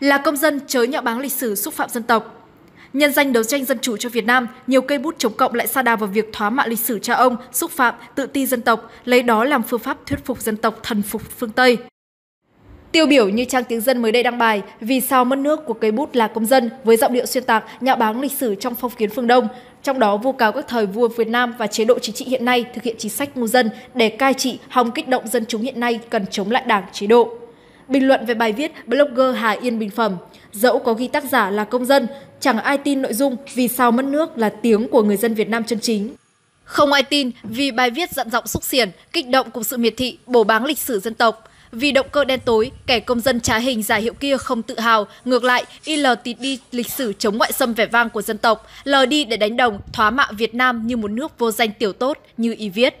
là công dân chớ nhạo báng lịch sử xúc phạm dân tộc. Nhân danh đấu tranh dân chủ cho Việt Nam, nhiều cây bút chống cộng lại sa đà vào việc thoá mạ lịch sử cha ông, xúc phạm, tự ti dân tộc, lấy đó làm phương pháp thuyết phục dân tộc thần phục phương Tây. Tiêu biểu như trang tiếng dân mới đây đăng bài Vì sao mất nước của cây bút là công dân với giọng điệu xuyên tạc, nhạo báng lịch sử trong phong kiến phương Đông, trong đó vu cáo các thời vua Việt Nam và chế độ chính trị hiện nay thực hiện chính sách ngu dân để cai trị hòng kích động dân chúng hiện nay cần chống lại đảng chế độ. Bình luận về bài viết blogger Hà Yên Bình Phẩm, dẫu có ghi tác giả là công dân, chẳng ai tin nội dung vì sao mất nước là tiếng của người dân Việt Nam chân chính. Không ai tin vì bài viết dặn giọng xúc xiển, kích động cùng sự miệt thị, bổ báng lịch sử dân tộc. Vì động cơ đen tối, kẻ công dân trá hình giả hiệu kia không tự hào, ngược lại, y lờ tịt đi lịch sử chống ngoại xâm vẻ vang của dân tộc, lờ đi để đánh đồng, thoá mạ Việt Nam như một nước vô danh tiểu tốt, như y viết.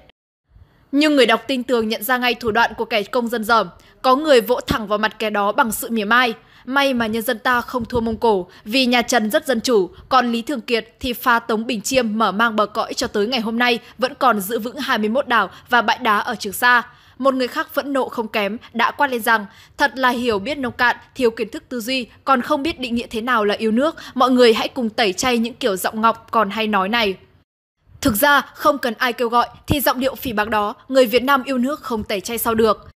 Nhưng người đọc tin tưởng nhận ra ngay thủ đoạn của kẻ công dân dởm. Có người vỗ thẳng vào mặt kẻ đó bằng sự mỉa mai. May mà nhân dân ta không thua Mông Cổ vì nhà Trần rất dân chủ, còn Lý Thường Kiệt thì pha Tống Bình Chiêm mở mang bờ cõi cho tới ngày hôm nay vẫn còn giữ vững 21 đảo và bãi đá ở Trường Sa. Một người khác phẫn nộ không kém đã quát lên rằng thật là hiểu biết nông cạn, thiếu kiến thức tư duy, còn không biết định nghĩa thế nào là yêu nước, mọi người hãy cùng tẩy chay những kiểu giọng ngọc còn hay nói này. Thực ra, không cần ai kêu gọi thì giọng điệu phỉ báng đó, người Việt Nam yêu nước không tẩy chay sao được.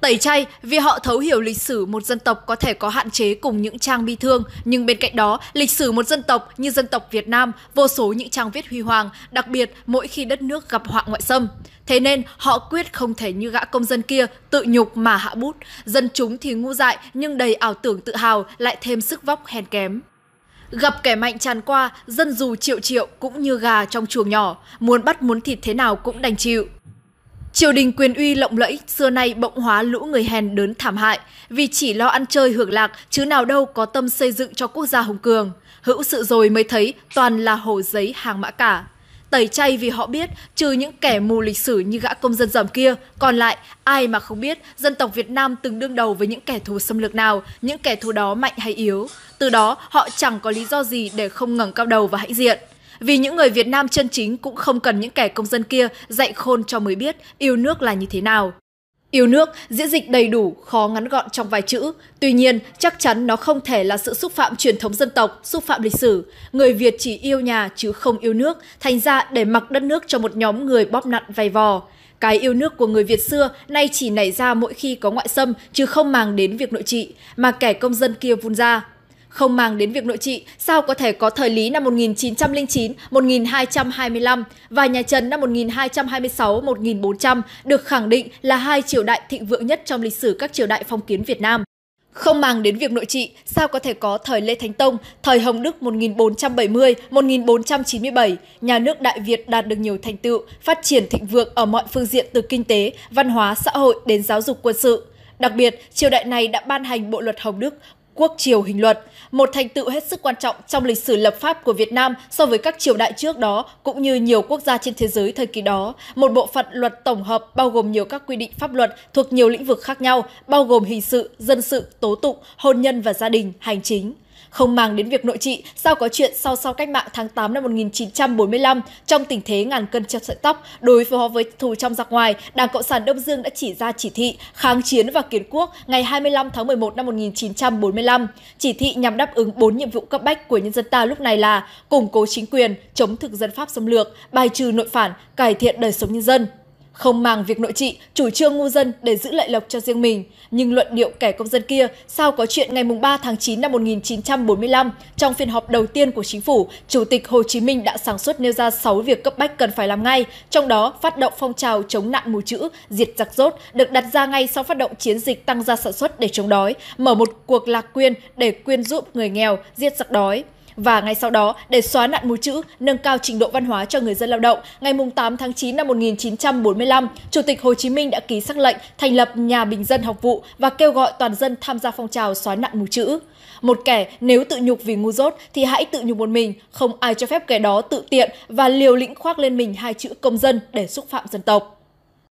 Tẩy chay vì họ thấu hiểu lịch sử một dân tộc có thể có hạn chế cùng những trang bi thương, nhưng bên cạnh đó, lịch sử một dân tộc như dân tộc Việt Nam, vô số những trang viết huy hoàng, đặc biệt mỗi khi đất nước gặp họa ngoại xâm. Thế nên, họ quyết không thể như gã công dân kia tự nhục mà hạ bút. Dân chúng thì ngu dại nhưng đầy ảo tưởng tự hào lại thêm sức vóc hèn kém. Gặp kẻ mạnh tràn qua, dân dù triệu triệu cũng như gà trong chuồng nhỏ, muốn bắt muốn thịt thế nào cũng đành chịu. Triều đình quyền uy lộng lẫy, xưa nay bỗng hóa lũ người hèn đớn thảm hại, vì chỉ lo ăn chơi hưởng lạc chứ nào đâu có tâm xây dựng cho quốc gia hùng cường. Hữu sự rồi mới thấy toàn là hồ giấy hàng mã cả tẩy chay vì họ biết, trừ những kẻ mù lịch sử như gã công dân dởm kia, còn lại ai mà không biết dân tộc Việt Nam từng đương đầu với những kẻ thù xâm lược nào, những kẻ thù đó mạnh hay yếu. Từ đó, họ chẳng có lý do gì để không ngẩng cao đầu và hãnh diện. Vì những người Việt Nam chân chính cũng không cần những kẻ công dân kia dạy khôn cho mới biết yêu nước là như thế nào. Yêu nước, diễn dịch đầy đủ, khó ngắn gọn trong vài chữ. Tuy nhiên, chắc chắn nó không thể là sự xúc phạm truyền thống dân tộc, xúc phạm lịch sử. Người Việt chỉ yêu nhà chứ không yêu nước, thành ra để mặc đất nước cho một nhóm người bóp nặn vay vò. Cái yêu nước của người Việt xưa nay chỉ nảy ra mỗi khi có ngoại xâm chứ không màng đến việc nội trị, mà kẻ công dân kia vun ra không mang đến việc nội trị, sao có thể có thời Lý năm 1909-1225 và nhà Trần năm 1226-1400 được khẳng định là hai triều đại thịnh vượng nhất trong lịch sử các triều đại phong kiến Việt Nam. Không mang đến việc nội trị, sao có thể có thời Lê Thánh Tông, thời Hồng Đức 1470-1497, nhà nước Đại Việt đạt được nhiều thành tựu, phát triển thịnh vượng ở mọi phương diện từ kinh tế, văn hóa, xã hội đến giáo dục quân sự. Đặc biệt, triều đại này đã ban hành bộ luật Hồng Đức quốc triều hình luật, một thành tựu hết sức quan trọng trong lịch sử lập pháp của Việt Nam so với các triều đại trước đó cũng như nhiều quốc gia trên thế giới thời kỳ đó. Một bộ phận luật tổng hợp bao gồm nhiều các quy định pháp luật thuộc nhiều lĩnh vực khác nhau, bao gồm hình sự, dân sự, tố tụng, hôn nhân và gia đình, hành chính. Không mang đến việc nội trị, sao có chuyện sau sau cách mạng tháng 8 năm 1945 trong tình thế ngàn cân treo sợi tóc đối phó với thù trong giặc ngoài, Đảng Cộng sản Đông Dương đã chỉ ra chỉ thị kháng chiến và kiến quốc ngày 25 tháng 11 năm 1945. Chỉ thị nhằm đáp ứng 4 nhiệm vụ cấp bách của nhân dân ta lúc này là củng cố chính quyền, chống thực dân Pháp xâm lược, bài trừ nội phản, cải thiện đời sống nhân dân. Không màng việc nội trị, chủ trương ngu dân để giữ lợi lộc cho riêng mình. Nhưng luận điệu kẻ công dân kia sao có chuyện ngày 3 tháng 9 năm 1945, trong phiên họp đầu tiên của chính phủ, Chủ tịch Hồ Chí Minh đã sáng suốt nêu ra 6 việc cấp bách cần phải làm ngay, trong đó phát động phong trào chống nạn mù chữ, diệt giặc rốt được đặt ra ngay sau phát động chiến dịch tăng gia sản xuất để chống đói, mở một cuộc lạc quyên để quyên giúp người nghèo, diệt giặc đói. Và ngay sau đó, để xóa nạn mù chữ, nâng cao trình độ văn hóa cho người dân lao động, ngày 8 tháng 9 năm 1945, Chủ tịch Hồ Chí Minh đã ký xác lệnh thành lập nhà bình dân học vụ và kêu gọi toàn dân tham gia phong trào xóa nạn mù chữ. Một kẻ nếu tự nhục vì ngu dốt thì hãy tự nhục một mình, không ai cho phép kẻ đó tự tiện và liều lĩnh khoác lên mình hai chữ công dân để xúc phạm dân tộc.